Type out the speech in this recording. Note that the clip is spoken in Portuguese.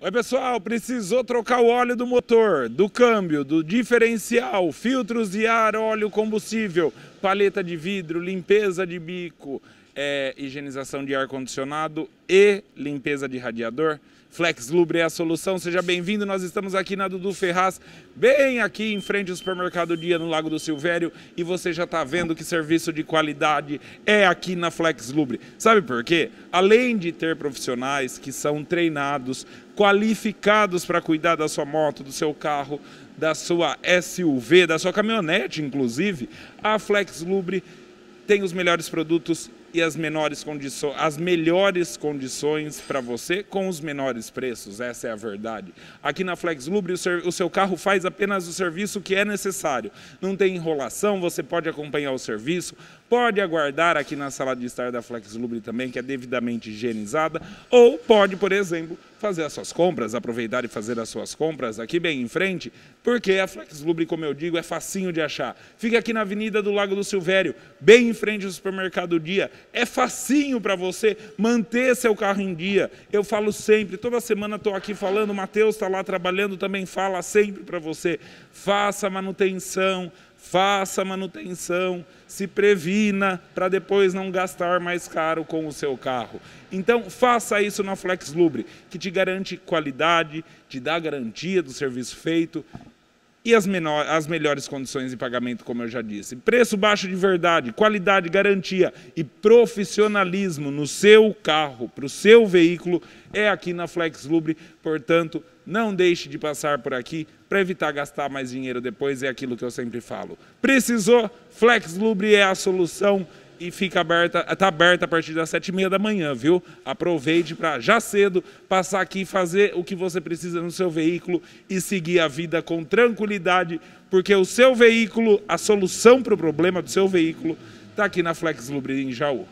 Oi, pessoal, precisou trocar o óleo do motor, do câmbio, do diferencial, filtros de ar, óleo, combustível, paleta de vidro, limpeza de bico, é, higienização de ar-condicionado e limpeza de radiador. Flex Lubre é a solução. Seja bem-vindo. Nós estamos aqui na Dudu Ferraz, bem aqui em frente ao supermercado Dia no Lago do Silvério, e você já está vendo que serviço de qualidade é aqui na Flex Lubre. Sabe por quê? Além de ter profissionais que são treinados, qualificados para cuidar da sua moto, do seu carro, da sua SUV, da sua caminhonete, inclusive, a Flex Lubre tem os melhores produtos e as menores condições, as melhores condições para você com os menores preços, essa é a verdade. Aqui na Flexlubre o, o seu carro faz apenas o serviço que é necessário. Não tem enrolação, você pode acompanhar o serviço, pode aguardar aqui na sala de estar da Lubri também, que é devidamente higienizada, ou pode, por exemplo, fazer as suas compras, aproveitar e fazer as suas compras aqui bem em frente, porque a Lubri como eu digo, é facinho de achar. Fica aqui na Avenida do Lago do Silvério, bem em frente ao supermercado Dia. É facinho para você manter seu carro em dia. Eu falo sempre, toda semana estou aqui falando, o Matheus está lá trabalhando, também fala sempre para você. Faça manutenção, faça manutenção, se previna para depois não gastar mais caro com o seu carro. Então, faça isso na Flex Lubre, que te garante qualidade, te dá garantia do serviço feito e as, menor, as melhores condições de pagamento, como eu já disse. Preço baixo de verdade, qualidade, garantia e profissionalismo no seu carro, para o seu veículo, é aqui na FlexLubre. Portanto, não deixe de passar por aqui para evitar gastar mais dinheiro depois, é aquilo que eu sempre falo. Precisou? FlexLubre é a solução e fica aberta, está aberta a partir das sete e meia da manhã, viu? Aproveite para já cedo passar aqui, fazer o que você precisa no seu veículo e seguir a vida com tranquilidade, porque o seu veículo, a solução para o problema do seu veículo, está aqui na Flex Lubri em Jaú.